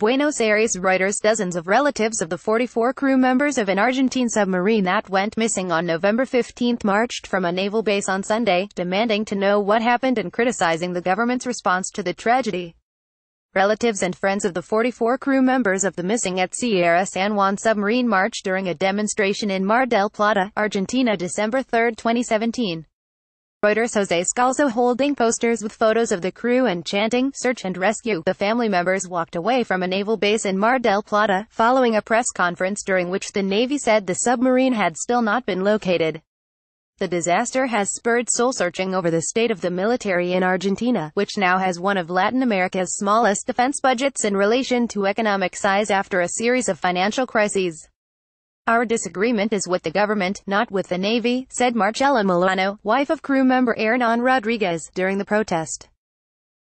Buenos Aires Reuters Dozens of relatives of the 44 crew members of an Argentine submarine that went missing on November 15 marched from a naval base on Sunday, demanding to know what happened and criticizing the government's response to the tragedy. Relatives and friends of the 44 crew members of the missing at Sierra San Juan submarine marched during a demonstration in Mar del Plata, Argentina December 3, 2017. Reuters Jose Scalzo holding posters with photos of the crew and chanting, search and rescue. The family members walked away from a naval base in Mar del Plata, following a press conference during which the Navy said the submarine had still not been located. The disaster has spurred soul-searching over the state of the military in Argentina, which now has one of Latin America's smallest defense budgets in relation to economic size after a series of financial crises. Our disagreement is with the government, not with the Navy, said Marcella Milano, wife of crew member Hernan Rodriguez, during the protest.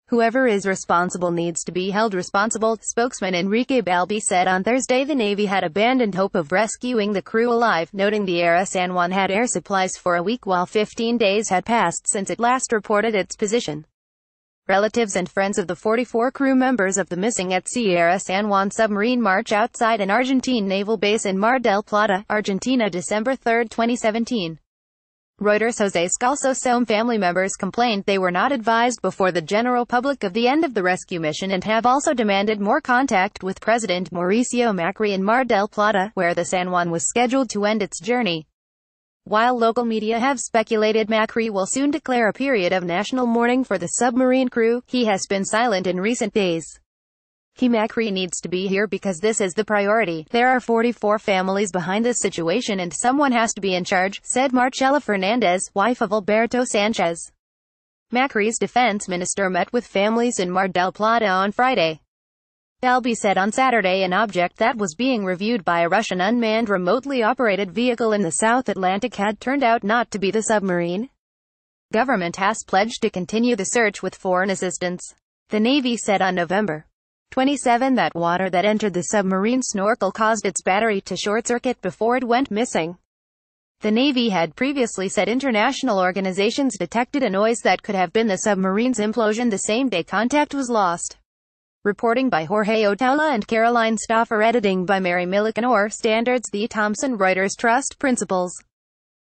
Whoever is responsible needs to be held responsible, spokesman Enrique Balbi said on Thursday the Navy had abandoned hope of rescuing the crew alive, noting the Era San Juan had air supplies for a week while 15 days had passed since it last reported its position. Relatives and friends of the 44 crew members of the missing at Sierra San Juan submarine march outside an Argentine naval base in Mar del Plata, Argentina December 3, 2017. Reuters Jose Scalzo Some family members complained they were not advised before the general public of the end of the rescue mission and have also demanded more contact with President Mauricio Macri in Mar del Plata, where the San Juan was scheduled to end its journey. While local media have speculated Macri will soon declare a period of national mourning for the submarine crew, he has been silent in recent days. He Macri needs to be here because this is the priority. There are 44 families behind this situation and someone has to be in charge, said Marcella Fernandez, wife of Alberto Sanchez. Macri's defense minister met with families in Mar del Plata on Friday. Balbi said on Saturday an object that was being reviewed by a Russian unmanned remotely operated vehicle in the South Atlantic had turned out not to be the submarine. Government has pledged to continue the search with foreign assistance. The Navy said on November 27 that water that entered the submarine snorkel caused its battery to short-circuit before it went missing. The Navy had previously said international organizations detected a noise that could have been the submarine's implosion the same day contact was lost. Reporting by Jorge Otola and Caroline Stoffer. Editing by Mary Milliken or Standards The Thompson Reuters Trust Principles